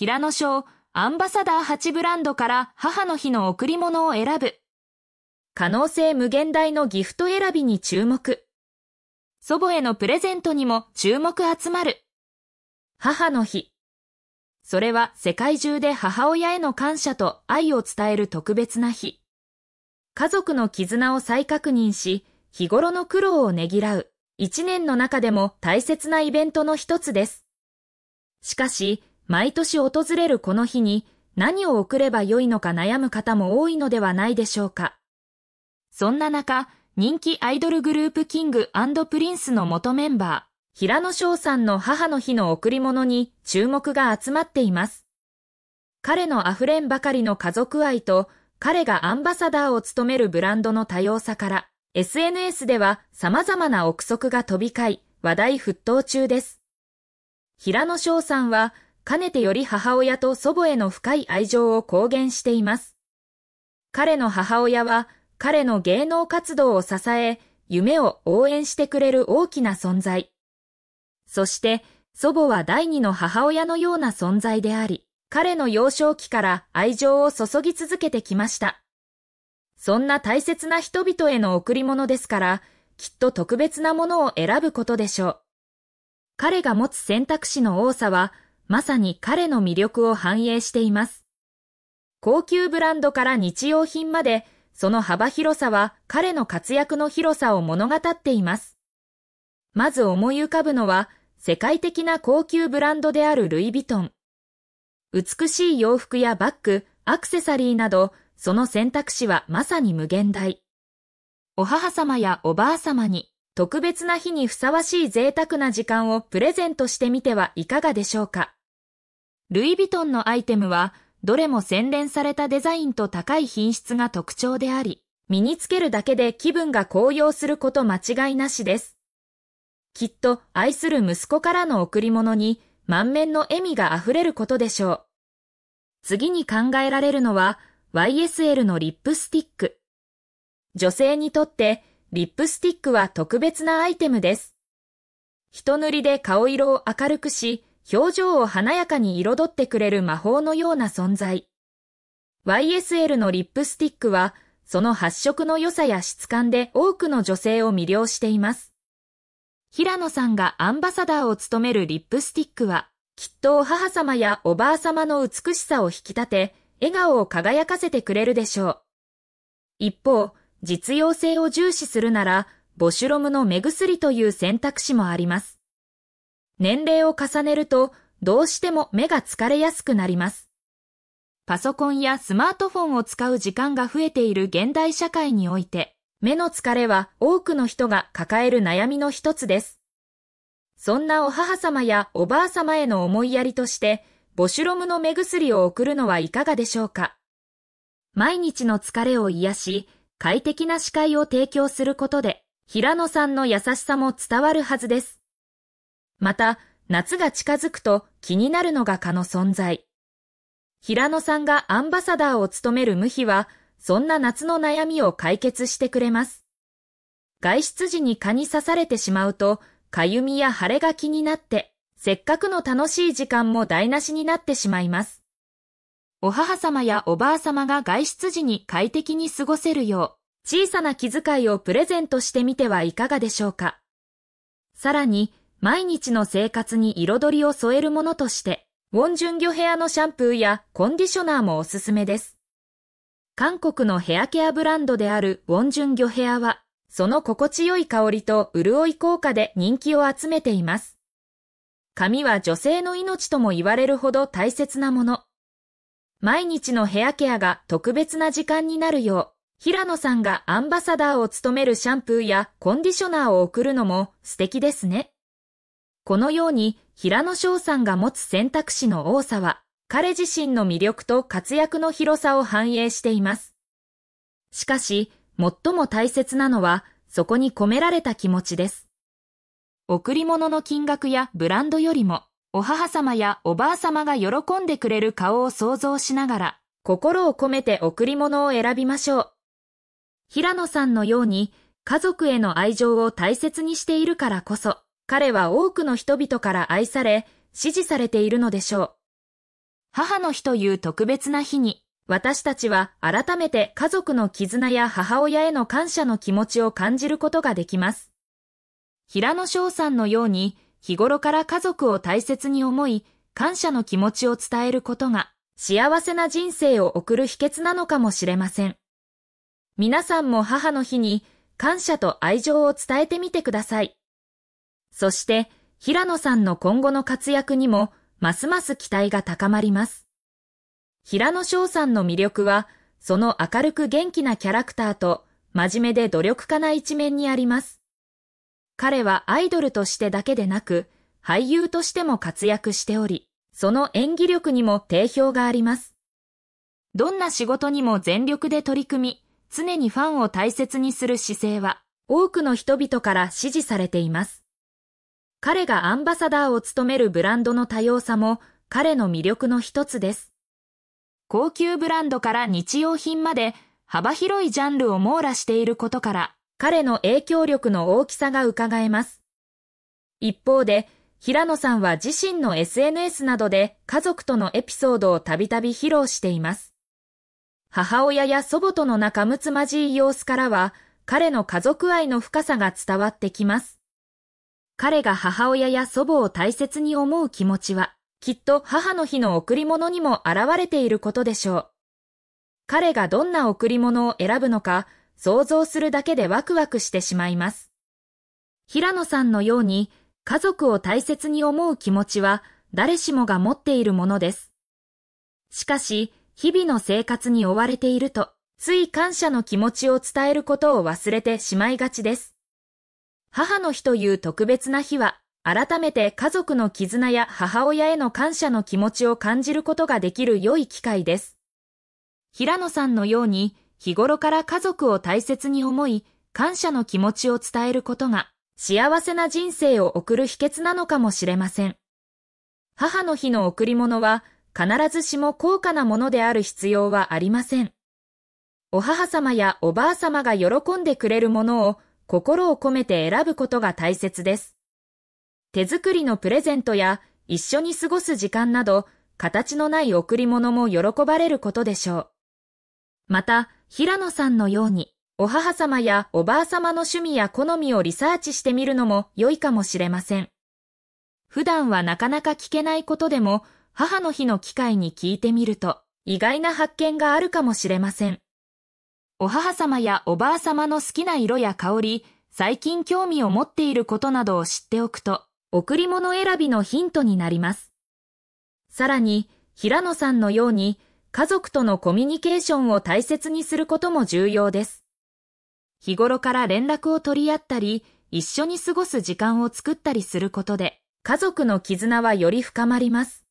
平野賞アンバサダー8ブランドから母の日の贈り物を選ぶ。可能性無限大のギフト選びに注目。祖母へのプレゼントにも注目集まる。母の日。それは世界中で母親への感謝と愛を伝える特別な日。家族の絆を再確認し、日頃の苦労をねぎらう、一年の中でも大切なイベントの一つです。しかし、毎年訪れるこの日に何を送ればよいのか悩む方も多いのではないでしょうか。そんな中、人気アイドルグループキングプリンスの元メンバー、平野翔さんの母の日の贈り物に注目が集まっています。彼の溢れんばかりの家族愛と、彼がアンバサダーを務めるブランドの多様さから、SNS では様々な憶測が飛び交い、話題沸騰中です。平野翔さんは、かねてより母親と祖母への深い愛情を公言しています。彼の母親は彼の芸能活動を支え、夢を応援してくれる大きな存在。そして祖母は第二の母親のような存在であり、彼の幼少期から愛情を注ぎ続けてきました。そんな大切な人々への贈り物ですから、きっと特別なものを選ぶことでしょう。彼が持つ選択肢の多さは、まさに彼の魅力を反映しています。高級ブランドから日用品まで、その幅広さは彼の活躍の広さを物語っています。まず思い浮かぶのは、世界的な高級ブランドであるルイ・ヴィトン。美しい洋服やバッグ、アクセサリーなど、その選択肢はまさに無限大。お母様やおばあ様に特別な日にふさわしい贅沢な時間をプレゼントしてみてはいかがでしょうか。ルイ・ヴィトンのアイテムは、どれも洗練されたデザインと高い品質が特徴であり、身につけるだけで気分が高揚すること間違いなしです。きっと愛する息子からの贈り物に満面の笑みが溢れることでしょう。次に考えられるのは YSL のリップスティック。女性にとってリップスティックは特別なアイテムです。人塗りで顔色を明るくし、表情を華やかに彩ってくれる魔法のような存在。YSL のリップスティックは、その発色の良さや質感で多くの女性を魅了しています。平野さんがアンバサダーを務めるリップスティックは、きっと母様やおばあ様の美しさを引き立て、笑顔を輝かせてくれるでしょう。一方、実用性を重視するなら、ボシュロムの目薬という選択肢もあります。年齢を重ねるとどうしても目が疲れやすくなります。パソコンやスマートフォンを使う時間が増えている現代社会において、目の疲れは多くの人が抱える悩みの一つです。そんなお母様やおばあ様への思いやりとして、ボシュロムの目薬を送るのはいかがでしょうか毎日の疲れを癒し、快適な視界を提供することで、平野さんの優しさも伝わるはずです。また、夏が近づくと気になるのが蚊の存在。平野さんがアンバサダーを務める無比は、そんな夏の悩みを解決してくれます。外出時に蚊に刺されてしまうと、かゆみや腫れが気になって、せっかくの楽しい時間も台無しになってしまいます。お母様やおばあ様が外出時に快適に過ごせるよう、小さな気遣いをプレゼントしてみてはいかがでしょうか。さらに、毎日の生活に彩りを添えるものとして、ウォンジュンギョヘアのシャンプーやコンディショナーもおすすめです。韓国のヘアケアブランドであるウォンジュンギョヘアは、その心地よい香りと潤い効果で人気を集めています。髪は女性の命とも言われるほど大切なもの。毎日のヘアケアが特別な時間になるよう、平野さんがアンバサダーを務めるシャンプーやコンディショナーを送るのも素敵ですね。このように平野翔さんが持つ選択肢の多さは、彼自身の魅力と活躍の広さを反映しています。しかし、最も大切なのは、そこに込められた気持ちです。贈り物の金額やブランドよりも、お母様やおばあ様が喜んでくれる顔を想像しながら、心を込めて贈り物を選びましょう。平野さんのように、家族への愛情を大切にしているからこそ、彼は多くの人々から愛され、支持されているのでしょう。母の日という特別な日に、私たちは改めて家族の絆や母親への感謝の気持ちを感じることができます。平野翔さんのように、日頃から家族を大切に思い、感謝の気持ちを伝えることが、幸せな人生を送る秘訣なのかもしれません。皆さんも母の日に、感謝と愛情を伝えてみてください。そして平野さんの今後の活躍にもますます期待が高まります。平野翔さんの魅力は、その明るく元気なキャラクターと真面目で努力家な一面にあります。彼はアイドルとしてだけでなく、俳優としても活躍しており、その演技力にも定評があります。どんな仕事にも全力で取り組み、常にファンを大切にする姿勢は、多くの人々から支持されています。彼がアンバサダーを務めるブランドの多様さも彼の魅力の一つです。高級ブランドから日用品まで幅広いジャンルを網羅していることから彼の影響力の大きさが伺えます。一方で、平野さんは自身の SNS などで家族とのエピソードをたびたび披露しています。母親や祖母との仲睦まじい様子からは、彼の家族愛の深さが伝わってきます。彼が母親や祖母を大切に思う気持ちは、きっと母の日の贈り物にも現れていることでしょう。彼がどんな贈り物を選ぶのか、想像するだけでワクワクしてしまいます。平野さんのように、家族を大切に思う気持ちは、誰しもが持っているものです。しかし、日々の生活に追われていると、つい感謝の気持ちを伝えることを忘れてしまいがちです。母の日という特別な日は、改めて家族の絆や母親への感謝の気持ちを感じることができる良い機会です。平野さんのように、日頃から家族を大切に思い、感謝の気持ちを伝えることが、幸せな人生を送る秘訣なのかもしれません。母の日の贈り物は、必ずしも高価なものである必要はありません。お母様やおばあ様が喜んでくれるものを心を込めて選ぶことが大切です。手作りのプレゼントや一緒に過ごす時間など、形のない贈り物も喜ばれることでしょう。また、平野さんのように、お母様やおばあ様の趣味や好みをリサーチしてみるのも良いかもしれません。普段はなかなか聞けないことでも、母の日の機会に聞いてみると、意外な発見があるかもしれません。お母様やおばあ様の好きな色や香り、最近興味を持っていることなどを知っておくと、贈り物選びのヒントになります。さらに、平野さんのように、家族とのコミュニケーションを大切にすることも重要です。日頃から連絡を取り合ったり、一緒に過ごす時間を作ったりすることで、家族の絆はより深まります。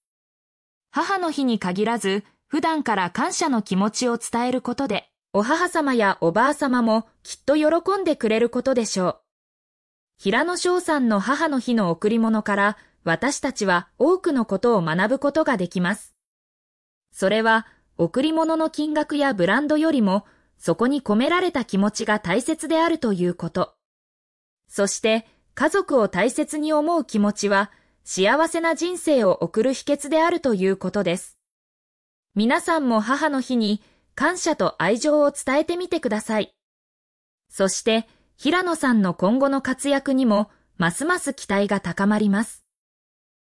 母の日に限らず、普段から感謝の気持ちを伝えることで、お母様やおばあ様もきっと喜んでくれることでしょう。平野翔さんの母の日の贈り物から私たちは多くのことを学ぶことができます。それは贈り物の金額やブランドよりもそこに込められた気持ちが大切であるということ。そして家族を大切に思う気持ちは幸せな人生を送る秘訣であるということです。皆さんも母の日に感謝と愛情を伝えてみてください。そして、平野さんの今後の活躍にも、ますます期待が高まります。